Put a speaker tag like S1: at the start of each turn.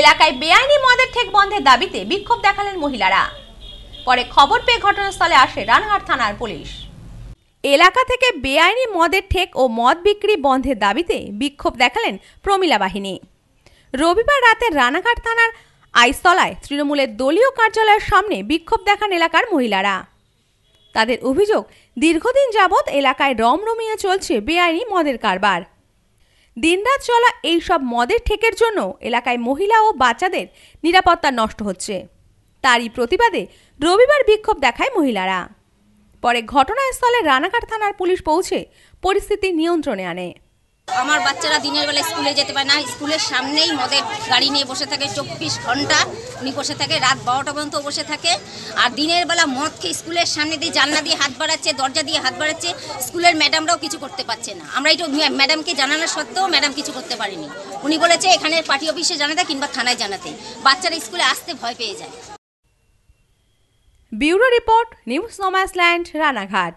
S1: এলাকায় বেআইনি মদের ঠেক বন্ধের দাবিতে বিক্ষোভ দেখালেন মহিলারা পরে খবর পেয়ে ঘটনাস্থলে আসে রানহাট থানার পুলিশ এলাকা থেকে বেআইনি মদের ঠেক ও মদ বিক্রি বন্ধের দাবিতে বিক্ষোভ দেখালেন প্রমীলা বাহিনী রবিবার রাতে রানাঘাট থানার আইসতলায় তৃণমূলের দলীয় কার্যালয়ের সামনে বিক্ষোভ দেখান এলাকার মহিলারা তাদের অভিযোগ দীর্ঘদিন যাবৎ এলাকায় রমরমিয়ে চলছে বেআইনি মদের কারবার দিনরাত চলা এই সব মদের ঠেকের জন্য এলাকায় মহিলা ও বাচ্চাদের নিরাপত্তা নষ্ট হচ্ছে তারই প্রতিবাদে রবিবার বিক্ষোভ দেখায় মহিলারা পরে ঘটনাস্থলে রানাঘাট থানার পুলিশ পৌঁছে পরিস্থিতি নিয়ন্ত্রণে আনে
S2: আমার বাচ্চারা দিনের বেলা স্কুলে যেতে পারে না স্কুলের সামনেই মদের গাড়ি নিয়ে বসে থাকে চব্বিশ ঘন্টা উনি বসে থাকে রাত বারোটা পর্যন্ত বসে থাকে আর দিনের বেলা মদকে স্কুলের সামনে দিয়ে জানলা দিয়ে হাত বাড়াচ্ছে দরজা দিয়ে হাত বাড়াচ্ছে স্কুলের ম্যাডামরাও কিছু করতে পারছে না আমরা এটা ম্যাডামকে জানানো সত্ত্বেও ম্যাডাম কিছু করতে পারিনি উনি বলেছে এখানে পার্টি অফিসে
S1: জানাতে কিংবা থানায় জানাতে
S2: বাচ্চারা স্কুলে আসতে ভয় পেয়ে যায়
S1: ব্যুরো রিপোর্ট নিউজ নোম্যাসল্যান্ড রানাঘাট